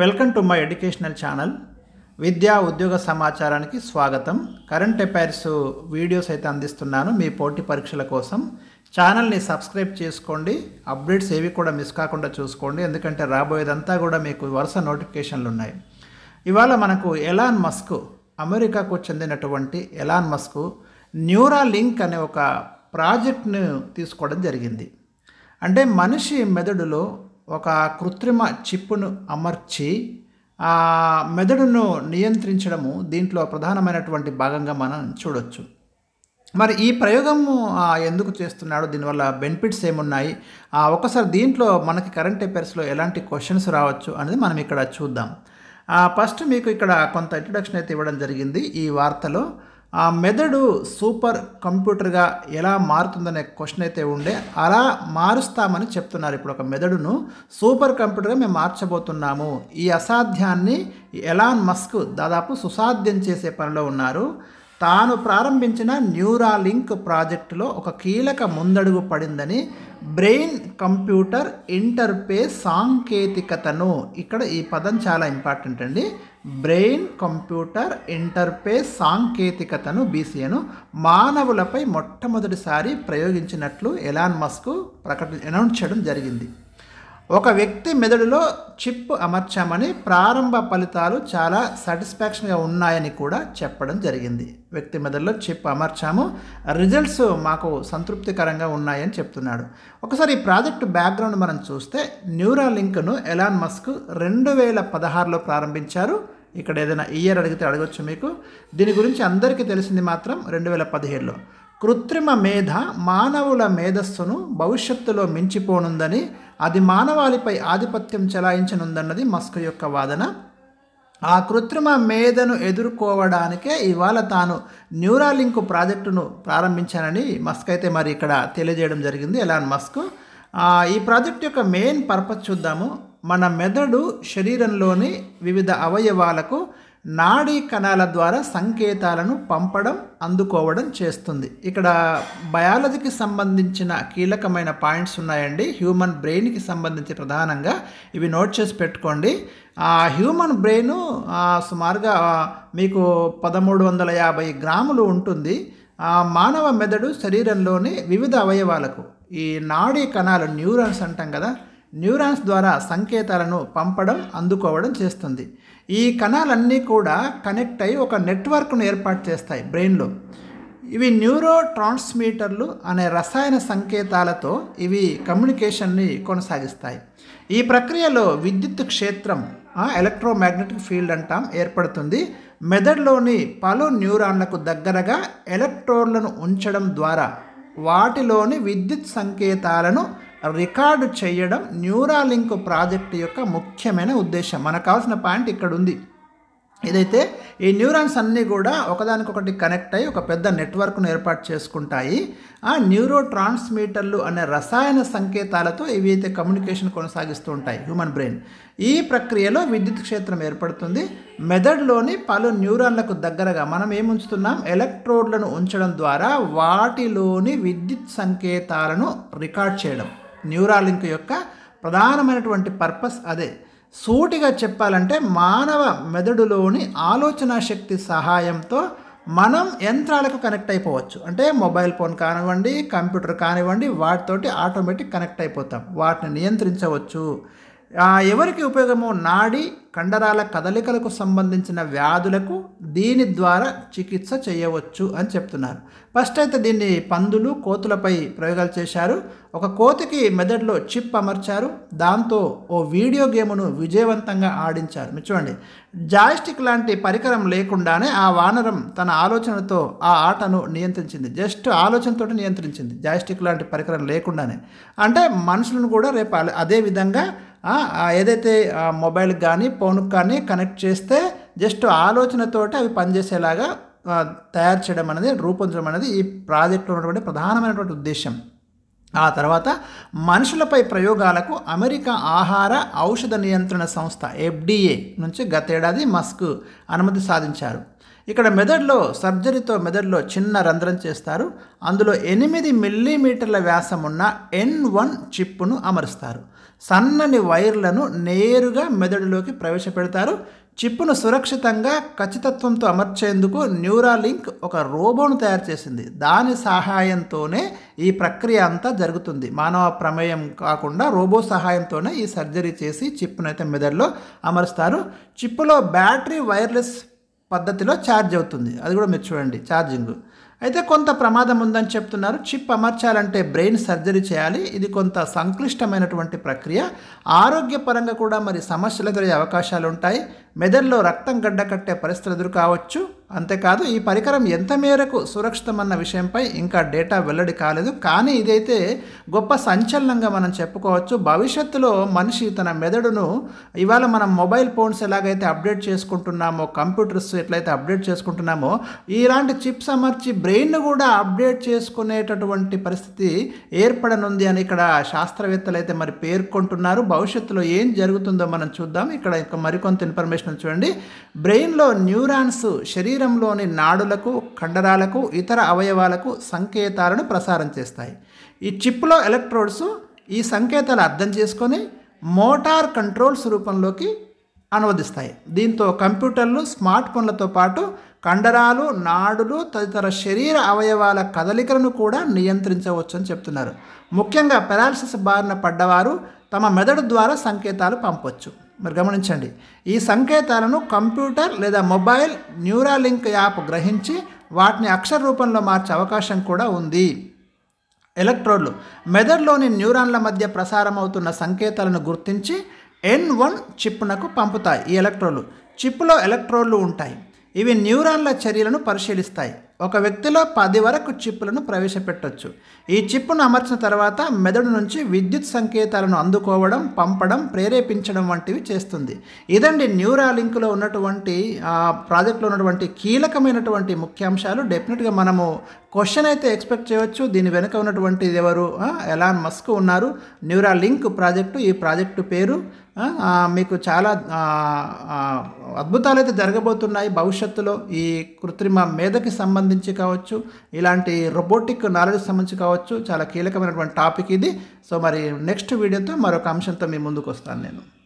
welcome to my educational channel విద్యా ఉద్యోగ సమాచారానికి స్వాగతం కరెంట్ అఫైర్స్ వీడియోస్ అయితే అందిస్తున్నాను మీ పోటీ పరీక్షల కోసం ఛానల్ని సబ్స్క్రైబ్ చేసుకోండి అప్డేట్స్ ఏవి కూడా మిస్ కాకుండా చూసుకోండి ఎందుకంటే రాబోయేదంతా కూడా మీకు వరుస నోటిఫికేషన్లు ఉన్నాయి ఇవాళ మనకు ఎలాన్ మస్క్ అమెరికాకు చెందినటువంటి ఎలాన్ మస్క్ న్యూరా లింక్ అనే ఒక ప్రాజెక్ట్ను తీసుకోవడం జరిగింది అంటే మనిషి మెదడులో ఒక కృత్రిమ చిప్పును అమర్చి ఆ మెదడును నియంత్రించడము దీంట్లో ప్రధానమైనటువంటి భాగంగా మనం చూడొచ్చు మరి ఈ ప్రయోగము ఎందుకు చేస్తున్నాడు దీనివల్ల బెనిఫిట్స్ ఏమున్నాయి ఒకసారి దీంట్లో మనకి కరెంట్ అఫైర్స్లో ఎలాంటి క్వశ్చన్స్ రావచ్చు అనేది మనం ఇక్కడ చూద్దాం ఫస్ట్ మీకు ఇక్కడ కొంత ఇంట్రడక్షన్ అయితే ఇవ్వడం జరిగింది ఈ వార్తలో ఆ మెదడు సూపర్ కంప్యూటర్గా ఎలా మారుతుందనే క్వశ్చన్ అయితే ఉండే అలా మారుస్తామని చెప్తున్నారు ఇప్పుడు ఒక మెదడును సూపర్ కంప్యూటర్గా మేము మార్చబోతున్నాము ఈ అసాధ్యాన్ని ఎలాన్ మస్క్ దాదాపు సుసాధ్యం చేసే పనిలో ఉన్నారు తాను ప్రారంభించిన న్యూరాలింక్ ప్రాజెక్టులో ఒక కీలక ముందడుగు పడిందని బ్రెయిన్ కంప్యూటర్ ఇంటర్ఫేస్ సాంకేతికతను ఇక్కడ ఈ పదం చాలా ఇంపార్టెంట్ అండి బ్రెయిన్ కంప్యూటర్ ఇంటర్ఫేస్ సాంకేతికతను బీసీఏను మానవులపై మొట్టమొదటిసారి ప్రయోగించినట్లు ఎలాన్ మస్క్ ప్రకటి అనౌన్స్ చేయడం జరిగింది ఒక వ్యక్తి మెదడులో చిప్ అమర్చామని ప్రారంభ ఫలితాలు చాలా సాటిస్ఫాక్షన్గా ఉన్నాయని కూడా చెప్పడం జరిగింది వ్యక్తి మెదడులో చిప్ అమర్చాము రిజల్ట్స్ మాకు సంతృప్తికరంగా ఉన్నాయని చెప్తున్నాడు ఒకసారి ఈ ప్రాజెక్ట్ బ్యాక్గ్రౌండ్ మనం చూస్తే న్యూరా లింక్ను ఎలాన్ మస్క్ రెండు వేల పదహారులో ప్రారంభించారు ఇక్కడ ఏదైనా ఇయర్ అడిగితే అడగచ్చు మీకు దీని గురించి అందరికీ తెలిసింది మాత్రం రెండు వేల పదిహేడులో కృత్రిమ మేధ మానవుల మేధస్సును భవిష్యత్తులో మించిపోనుందని అది మానవాళిపై ఆధిపత్యం చెలాయించనుందన్నది మస్క్ యొక్క వాదన ఆ కృత్రిమ మేధను ఎదుర్కోవడానికే ఇవాళ తాను న్యూరాలింక్ ప్రాజెక్టును ప్రారంభించానని మస్క్ అయితే మరి ఇక్కడ తెలియజేయడం జరిగింది ఎలాన్ మస్క్ ఈ ప్రాజెక్ట్ యొక్క మెయిన్ పర్పస్ చూద్దాము మన మెదడు శరీరంలోని వివిధ అవయవాలకు నాడీ కణాల ద్వారా సంకేతాలను పంపడం అందుకోవడం చేస్తుంది ఇక్కడ బయాలజీకి సంబంధించిన కీలకమైన పాయింట్స్ ఉన్నాయండి హ్యూమన్ బ్రెయిన్కి సంబంధించి ప్రధానంగా ఇవి నోట్ చేసి పెట్టుకోండి ఆ హ్యూమన్ బ్రెయిన్ సుమారుగా మీకు పదమూడు వందల యాభై గ్రాములు ఉంటుంది మానవ మెదడు శరీరంలోని వివిధ అవయవాలకు ఈ నాడీ కణాలు న్యూరాన్స్ అంటాం కదా న్యూరాన్స్ ద్వారా సంకేతాలను పంపడం అందుకోవడం చేస్తుంది ఈ కణాలన్నీ కూడా కనెక్ట్ అయ్యి ఒక నెట్వర్క్ను ఏర్పాటు చేస్తాయి బ్రెయిన్లో ఇవి న్యూరో ట్రాన్స్మీటర్లు అనే రసాయన సంకేతాలతో ఇవి కమ్యూనికేషన్ని కొనసాగిస్తాయి ఈ ప్రక్రియలో విద్యుత్ క్షేత్రం ఎలక్ట్రోమాగ్నెటిక్ ఫీల్డ్ అంటాం ఏర్పడుతుంది మెదడులోని పలు న్యూరాన్లకు దగ్గరగా ఎలక్ట్రోడ్లను ఉంచడం ద్వారా వాటిలోని విద్యుత్ సంకేతాలను రికార్డు చేయడం న్యూరాలింక్ ప్రాజెక్ట్ యొక్క ముఖ్యమైన ఉద్దేశం మనకు కావాల్సిన పాయింట్ ఇక్కడ ఉంది ఏదైతే ఈ న్యూరాన్స్ అన్నీ కూడా ఒకదానికొకటి కనెక్ట్ అయ్యి ఒక పెద్ద నెట్వర్క్ను ఏర్పాటు చేసుకుంటాయి ఆ న్యూరో ట్రాన్స్మీటర్లు అనే రసాయన సంకేతాలతో ఇవి అయితే కమ్యూనికేషన్ కొనసాగిస్తూ ఉంటాయి హ్యూమన్ బ్రెయిన్ ఈ ప్రక్రియలో విద్యుత్ క్షేత్రం ఏర్పడుతుంది మెదడులోని పలు న్యూరాన్లకు దగ్గరగా మనం ఏముంచుతున్నాం ఎలక్ట్రోడ్లను ఉంచడం ద్వారా వాటిలోని విద్యుత్ సంకేతాలను రికార్డ్ చేయడం న్యూరాలింక్ యొక్క ప్రధానమైనటువంటి పర్పస్ అదే సూటిగా చెప్పాలంటే మానవ మెదడులోని ఆలోచన శక్తి సహాయంతో మనం యంత్రాలకు కనెక్ట్ అయిపోవచ్చు అంటే మొబైల్ ఫోన్ కానివ్వండి కంప్యూటర్ కానివ్వండి వాటితోటి ఆటోమేటిక్ కనెక్ట్ అయిపోతాం వాటిని నియంత్రించవచ్చు ఎవరికి ఉపయోగము నాడి కండరాల కదలికలకు సంబంధించిన వ్యాధులకు దీని ద్వారా చికిత్స చేయవచ్చు అని చెప్తున్నారు ఫస్ట్ అయితే దీన్ని పందులు కోతులపై ప్రయోగాలు చేశారు ఒక కోతికి మెదడులో చిప్ అమర్చారు దాంతో ఓ వీడియో గేమును విజయవంతంగా ఆడించారు చూడండి జాయిస్టిక్ లాంటి పరికరం లేకుండానే ఆ వానరం తన ఆలోచనతో ఆ ఆటను నియంత్రించింది జస్ట్ ఆలోచనతో నియంత్రించింది జాయిస్టిక్ లాంటి పరికరం లేకుండానే అంటే మనుషులను కూడా రేపు అదే విధంగా ఏదైతే మొబైల్కి కానీ ఫోన్కి కానీ కనెక్ట్ చేస్తే జస్ట్ ఆలోచనతోటి అవి పనిచేసేలాగా తయారు చేయడం అనేది రూపొందడం అనేది ఈ ప్రాజెక్టులో ఉన్నటువంటి ప్రధానమైనటువంటి ఉద్దేశం ఆ తర్వాత మనుషులపై ప్రయోగాలకు అమెరికా ఆహార ఔషధ నియంత్రణ సంస్థ ఎఫ్డిఏ నుంచి గతేడాది మస్క్ అనుమతి సాధించారు ఇక్కడ మెదడులో సర్జరీతో మెదడులో చిన్న రంధ్రం చేస్తారు అందులో ఎనిమిది మిల్లీమీటర్ల వ్యాసం ఉన్న ఎన్ వన్ చిప్పును అమరుస్తారు సన్నని వైర్లను నేరుగా మెదడులోకి ప్రవేశపెడతారు చిప్పును సురక్షితంగా ఖచ్చితత్వంతో అమర్చేందుకు న్యూరాలింక్ ఒక రోబోను తయారు చేసింది దాని సహాయంతోనే ఈ ప్రక్రియ అంతా జరుగుతుంది మానవ ప్రమేయం కాకుండా రోబో సహాయంతోనే ఈ సర్జరీ చేసి చిప్పునైతే మెదడులో అమరుస్తారు చిప్పులో బ్యాటరీ వైర్లెస్ పద్ధతిలో ఛార్జ్ అవుతుంది అది కూడా మీరు చూడండి ఛార్జింగ్ అయితే కొంత ప్రమాదం ఉందని చెప్తున్నారు చిప్ అమర్చాలంటే బ్రెయిన్ సర్జరీ చేయాలి ఇది కొంత సంక్లిష్టమైనటువంటి ప్రక్రియ ఆరోగ్యపరంగా కూడా మరి సమస్యలు ఎదురయ్యే అవకాశాలు ఉంటాయి మెదడులో రక్తం గడ్డ కట్టే పరిస్థితులు ఎదురు కావచ్చు అంతేకాదు ఈ పరికరం ఎంత మేరకు సురక్షితమన్న విషయంపై ఇంకా డేటా వెల్లడి కాలేదు కానీ ఇదైతే గొప్ప సంచలనంగా మనం చెప్పుకోవచ్చు భవిష్యత్తులో మనిషి తన మెదడును ఇవాళ మనం మొబైల్ ఫోన్స్ ఎలాగైతే అప్డేట్ చేసుకుంటున్నామో కంప్యూటర్స్ ఎట్లయితే అప్డేట్ చేసుకుంటున్నామో ఇలాంటి చిప్స్ అమర్చి బ్రెయిన్ను కూడా అప్డేట్ చేసుకునేటటువంటి పరిస్థితి ఏర్పడనుంది అని ఇక్కడ శాస్త్రవేత్తలు అయితే మరి పేర్కొంటున్నారు భవిష్యత్తులో ఏం జరుగుతుందో మనం చూద్దాం ఇక్కడ మరికొంత ఇన్ఫర్మేషన్ చూడండి బ్రెయిన్లో న్యూరాన్స్ శరీర శరీరంలోని నాడులకు కండరాలకు ఇతర అవయవాలకు సంకేతాలను ప్రసారం చేస్తాయి ఈ చిప్లో ఎలక్ట్రోడ్స్ ఈ సంకేతాలు అర్థం చేసుకొని మోటార్ కంట్రోల్స్ రూపంలోకి అనువదిస్తాయి దీంతో కంప్యూటర్లు స్మార్ట్ ఫోన్లతో పాటు కండరాలు నాడులు తదితర శరీర అవయవాల కదలికలను కూడా నియంత్రించవచ్చు అని చెప్తున్నారు ముఖ్యంగా పెరాలసిస్ బారిన పడ్డవారు తమ మెదడు ద్వారా సంకేతాలు పంపవచ్చు మరి గమనించండి ఈ సంకేతాలను కంప్యూటర్ లేదా మొబైల్ న్యూరాలింక్ యాప్ గ్రహించి వాటిని అక్షర రూపంలో మార్చే అవకాశం కూడా ఉంది ఎలక్ట్రోడ్లు మెదడులోని న్యూరాన్ల మధ్య ప్రసారమవుతున్న సంకేతాలను గుర్తించి ఎన్ వన్ చిప్నకు పంపుతాయి ఈ ఎలక్ట్రోడ్లు చిప్పులో ఎలక్ట్రోడ్లు ఉంటాయి ఇవి న్యూరాన్ల చర్యలను పరిశీలిస్తాయి ఒక వ్యక్తిలో పది వరకు చిప్పులను ప్రవేశపెట్టవచ్చు ఈ చిప్పును అమర్చిన తర్వాత మెదడు నుంచి విద్యుత్ సంకేతాలను అందుకోవడం పంపడం ప్రేరేపించడం వంటివి చేస్తుంది ఇదండి న్యూరా లింక్లో ఉన్నటువంటి ప్రాజెక్ట్లో ఉన్నటువంటి కీలకమైనటువంటి ముఖ్యాంశాలు డెఫినెట్గా మనము క్వశ్చన్ అయితే ఎక్స్పెక్ట్ చేయవచ్చు దీని వెనుక ఉన్నటువంటి ఎవరు ఎలాన్ మస్క్ ఉన్నారు న్యూరా లింక్ ప్రాజెక్టు ఈ ప్రాజెక్టు పేరు మీకు చాలా అద్భుతాలు అయితే జరగబోతున్నాయి భవిష్యత్తులో ఈ కృత్రిమ మేధకి సంబంధించి సంబంధించి కావచ్చు ఇలాంటి రోబోటిక్ నాలెడ్జ్ సంబంధించి కావచ్చు చాలా కీలకమైనటువంటి టాపిక్ ఇది సో మరి నెక్స్ట్ వీడియోతో మరొక అంశంతో మీ ముందుకు వస్తాను నేను